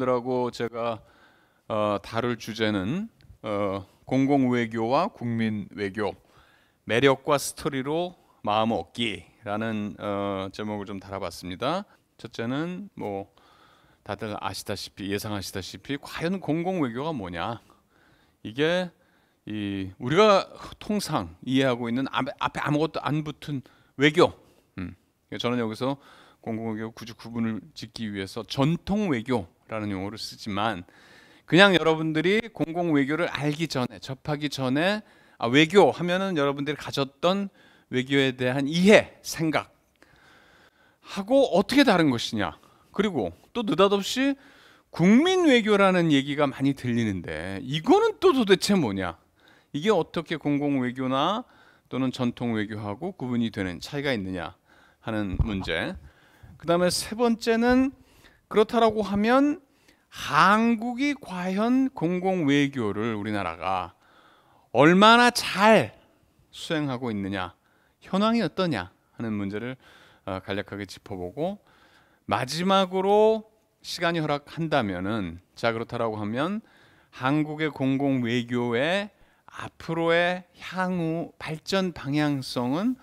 여러분들하고 제가 어, 다룰 주제는 어, 공공 외교와 국민 외교 매력과 스토리로 마음 얻기라는 어, 제목을 좀 달아봤습니다. 첫째는 뭐 다들 아시다시피 예상하시다시피 과연 공공 외교가 뭐냐 이게 이 우리가 통상 이해하고 있는 앞에 아무것도 안 붙은 외교. 음. 저는 여기서 공공외교 굳이 구분을 짓기 위해서 전통 외교 라는 용어를 쓰지만 그냥 여러분들이 공공 외교를 알기 전에 접하기 전에 아, 외교 하면은 여러분들이 가졌던 외교에 대한 이해, 생각 하고 어떻게 다른 것이냐. 그리고 또 느닷없이 국민 외교라는 얘기가 많이 들리는데 이거는 또 도대체 뭐냐? 이게 어떻게 공공 외교나 또는 전통 외교하고 구분이 되는 차이가 있느냐 하는 문제. 그다음에 세 번째는 그렇다라고 하면 한국이 과연 공공 외교를 우리나라가 얼마나 잘 수행하고 있느냐, 현황이 어떠냐 하는 문제를 어, 간략하게 짚어보고 마지막으로 시간이 허락한다면은 자 그렇다라고 하면 한국의 공공 외교의 앞으로의 향후 발전 방향성은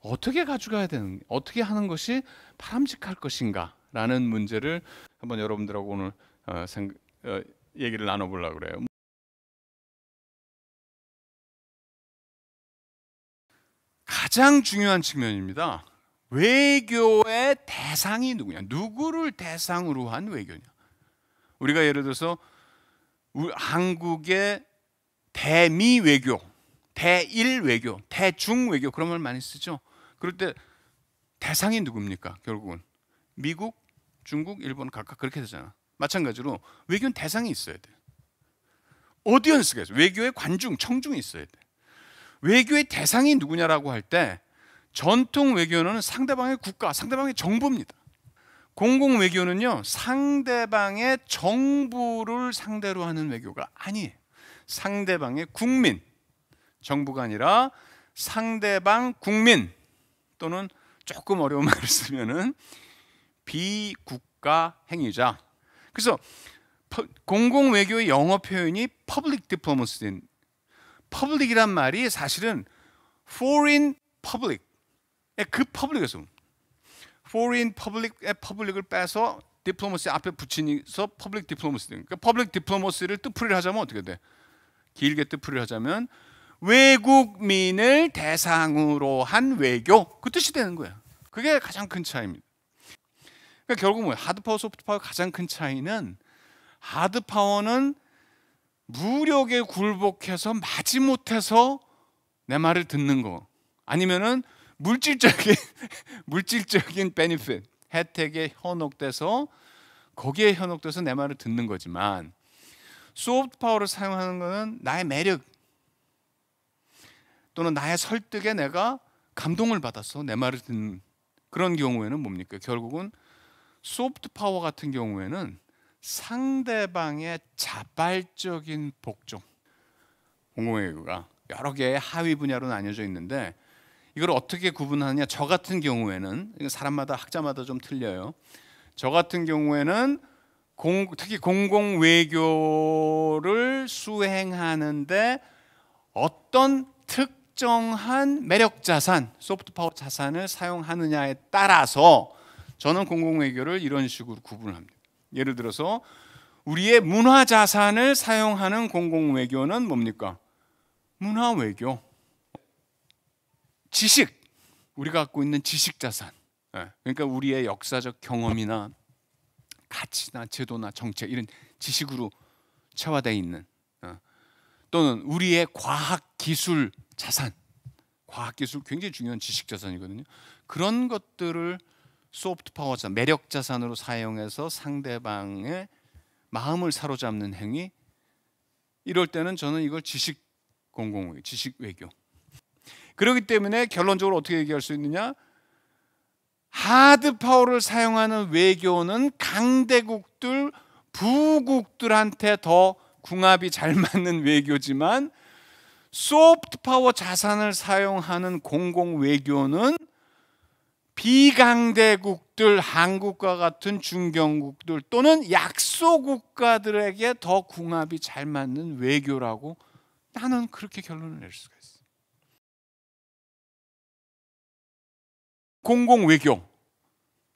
어떻게 가져가야 되는 어떻게 하는 것이 바람직할 것인가 라는 문제를 한번 여러분들하고 오늘 어, 생, 어, 얘기를 나눠보려고 그래요. 가장 중요한 측면입니다. 외교의 대상이 누구냐? 누구를 대상으로 한 외교냐? 우리가 예를 들어서 한국의 대미 외교, 대일 외교, 대중 외교 그런 말 많이 쓰죠. 그럴 때 대상이 누굽니까? 결국은 미국, 중국, 일본 각각 그렇게 되잖아. 마찬가지로 외교는 대상이 있어야 돼. 오디언스가 있어. 외교의 관중, 청중이 있어야 돼. 외교의 대상이 누구냐라고 할 때 전통 외교는 상대방의 국가, 상대방의 정부입니다. 공공 외교는요, 상대방의 정부를 상대로 하는 외교가 아니에요. 상대방의 국민, 정부가 아니라 상대방 국민 또는 조금 어려운 말을 쓰면은 비국가 행위자. 그래서 공공 외교의 영어 표현이 public diplomacy인 public이란 말이 사실은 foreign public 그 public에서 foreign public의 public을 빼서 diplomacy 앞에 붙이면서 public diplomacy 그러니까 public diplomacy를 뜻풀이를 하자면 어떻게 돼? 길게 뜻풀이를 하자면 외국민을 대상으로 한 외교 그 뜻이 되는 거야. 그게 가장 큰 차이입니다. 그러니까 결국 뭐 하드 파워, 소프트 파워 가장 큰 차이는 하드 파워는 무력에 굴복해서 마지못해서 내 말을 듣는 거 아니면은 물질적인 물질적인 베니핏 혜택에 현혹돼서 거기에 현혹돼서 내 말을 듣는 거지만 소프트 파워를 사용하는 것은 나의 매력 또는 나의 설득에 내가 감동을 받아서 내 말을 듣는 그런 경우에는 뭡니까? 결국은 소프트 파워 같은 경우에는 상대방의 자발적인 복종. 공공외교가 여러 개의 하위 분야로 나뉘어져 있는데 이걸 어떻게 구분하느냐? 저 같은 경우에는 사람마다 학자마다 좀 틀려요. 저 같은 경우에는 공, 특히 공공 외교를 수행하는데 어떤 특정한 매력 자산, 소프트 파워 자산을 사용하느냐에 따라서 저는 공공외교를 이런 식으로 구분합니다. 예를 들어서 우리의 문화 자산을 사용하는 공공외교는 뭡니까? 문화외교. 지식. 우리가 갖고 있는 지식 자산. 예. 그러니까 우리의 역사적 경험이나 가치나 제도나 정책 이런 지식으로 체화되어 있는 예. 또는 우리의 과학 기술 자산 과학 기술 굉장히 중요한 지식 자산이거든요. 그런 것들을 소프트 파워 자 매력 자산으로 사용해서 상대방의 마음을 사로잡는 행위 이럴 때는 저는 이걸 지식 공공 지식 외교. 그렇기 때문에 결론적으로 어떻게 얘기할 수 있느냐? 하드 파워를 사용하는 외교는 강대국들 부국들한테 더 궁합이 잘 맞는 외교지만 소프트 파워 자산을 사용하는 공공 외교는 비강대국들 한국과 같은 중견국들 또는 약소국가들에게 더 궁합이 잘 맞는 외교라고 나는 그렇게 결론을 낼 수가 있어. 공공 외교.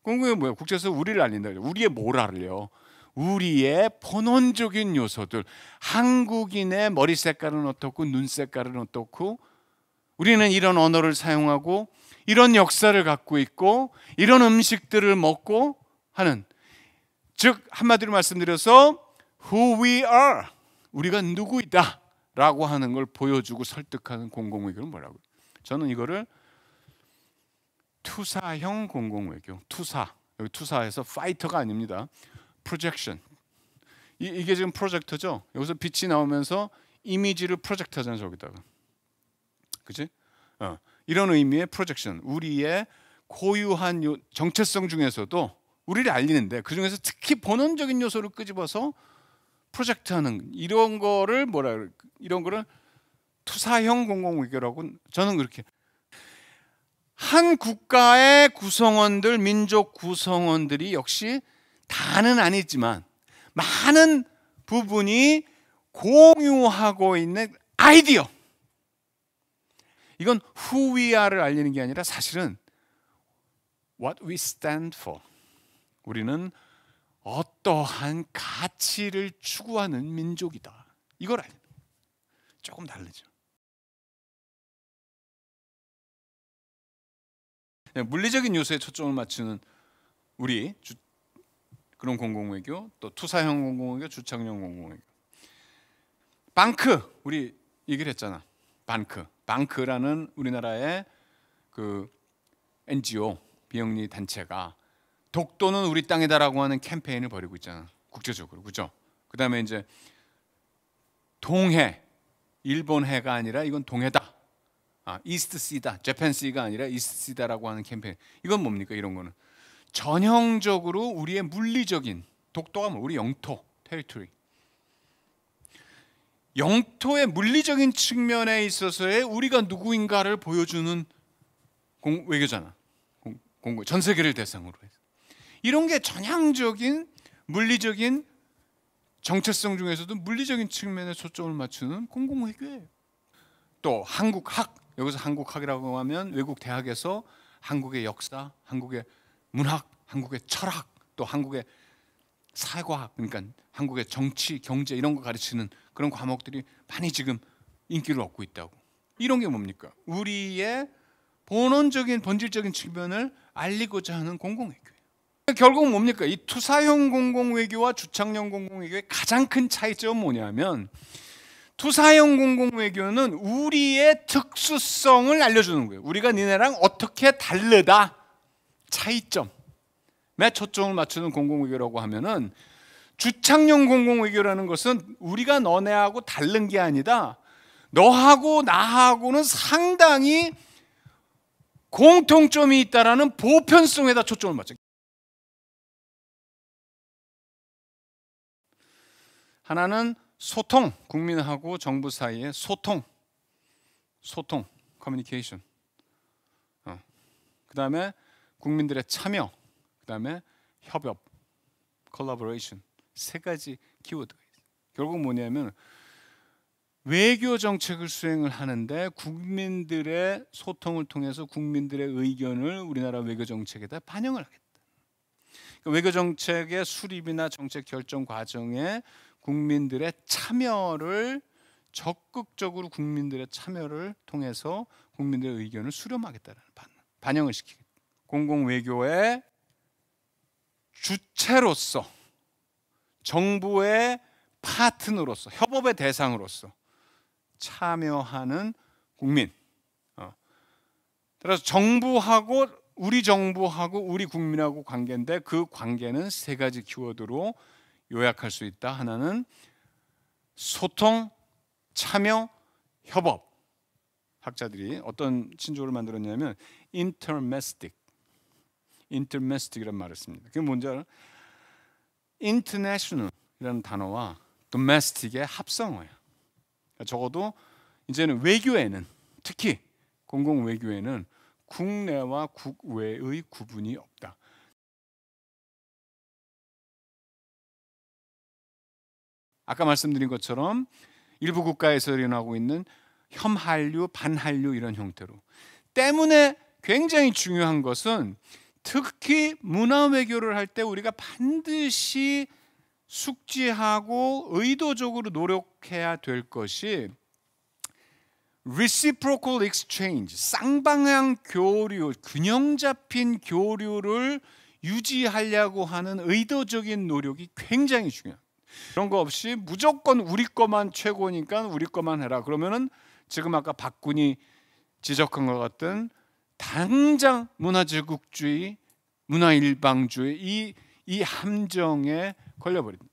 공공 외 뭐야? 국제에서 우리를 알린다. 우리의 뭐라를요? 우리의 본원적인 요소들. 한국인의 머리 색깔은 어떻고 눈 색깔은 어떻고 우리는 이런 언어를 사용하고 이런 역사를 갖고 있고 이런 음식들을 먹고 하는 즉 한마디로 말씀드려서 who we are 우리가 누구이다라고 하는 걸 보여주고 설득하는 공공외교는 뭐라고요? 저는 이거를 투사형 공공외교 투사 여기 투사에서 파이터가 아닙니다 프로젝션 이, 게 지금 프로젝터죠 여기서 빛이 나오면서 이미지를 프로젝트 하잖아요 저기다가 그지? 어, 이런 의미의 프로젝션, 우리의 고유한 요, 정체성 중에서도 우리를 알리는데 그 중에서 특히 본원적인 요소를 끄집어서 프로젝트하는 이런 거를 뭐라 이런 거를 투사형 공공외교라고 저는 그렇게 한 국가의 구성원들 민족 구성원들이 역시 다는 아니지만 많은 부분이 공유하고 있는 아이디어 이건 who we are를 알리는 게 아니라 사실은 what we stand for. 우리는 어떠한 가치를 추구하는 민족이다. 이걸 알 조금 다르죠. 네, 물리적인 요소에 초점을 맞추는 우리 주, 그런 공공외교 또 투사형 공공외교 주창형 공공외교 방크 우리 얘기를 했잖아 방크 방크라는 우리나라의 그 NGO 비영리 단체가 독도는 우리 땅이다라고 하는 캠페인을 벌이고 있잖아. 국제적으로. 그죠? 그다음에 이제 동해 일본해가 아니라 이건 동해다. 아, 이스트시다. 재팬시가 아니라 이스트시다라고 하는 캠페인. 이건 뭡니까? 이런 거는 전형적으로 우리의 물리적인 독도가 뭐 우리 영토, 테리토리 영토의 물리적인 측면에 있어서의 우리가 누구인가를 보여주는 공, 외교잖아. 공, 공, 전 세계를 대상으로 해서. 이런 게 전향적인 물리적인 정체성 중에서도 물리적인 측면에 초점을 맞추는 공공외교예요. 또 한국학 여기서 한국학이라고 하면 외국 대학에서 한국의 역사, 한국의 문학, 한국의 철학, 또 한국의 사과학 그러니까 한국의 정치, 경제 이런 거 가르치는 그런 과목들이 많이 지금 인기를 얻고 있다고. 이런 게 뭡니까? 우리의 본원적인 본질적인 측면을 알리고자 하는 공공외교예 결국 뭡니까? 이 투사형 공공외교와 주창형 공공외교의 가장 큰 차이점은 뭐냐면 투사형 공공외교는 우리의 특수성을 알려주는 거예요. 우리가 니네랑 어떻게 다르다 차이점. 맨 초점을 맞추는 공공외교라고 하면은 주창용 공공외교라는 것은 우리가 너네하고 다른 게 아니다. 너하고 나하고는 상당히 공통점이 있다라는 보편성에다 초점을 맞춰 하나는 소통, 국민하고 정부 사이의 소통, 소통, 커뮤니케이션. 어. 그 다음에 국민들의 참여, 그다음에 협업, 컬러보레이션세 가지 키워드가 있어요. 결국 뭐냐면 외교 정책을 수행을 하는데 국민들의 소통을 통해서 국민들의 의견을 우리나라 외교 정책에다 반영을 하겠다. 그러니까 외교 정책의 수립이나 정책 결정 과정에 국민들의 참여를 적극적으로 국민들의 참여를 통해서 국민들의 의견을 수렴하겠다라는 반, 영을 시키겠다. 공공 외교의 주체로서 정부의 파트너로서 협업의 대상으로서 참여하는 국민. 어. 따라서 정부하고 우리 정부하고 우리 국민하고 관계인데 그 관계는 세 가지 키워드로 요약할 수 있다. 하나는 소통, 참여, 협업. 학자들이 어떤 신조를 만들었냐면 intermestic 인터메스틱이란 말을 씁니다. 그게 뭔지 알아? 인터내셔널이라는 단어와 도메스틱의 합성어예요. 그러니까 적어도 이제는 외교에는 특히 공공 외교에는 국내와 국외의 구분이 없다. 아까 말씀드린 것처럼 일부 국가에서 일어나고 있는 혐한류, 반한류 이런 형태로 때문에 굉장히 중요한 것은 특히 문화 외교를 할 때 우리가 반드시 숙지하고 의도적으로 노력해야 될 것이 reciprocal exchange, 쌍방향 교류, 균형 잡힌 교류를 유지하려고 하는 의도적인 노력이 굉장히 중요합니다. 그런 거 없이 무조건 우리 것만 최고니까 우리 것만 해라. 그러면은 지금 아까 박군이 지적한 것 같은 당장 문화제국주의, 문화일방주의 이, 이 함정에 걸려버린다.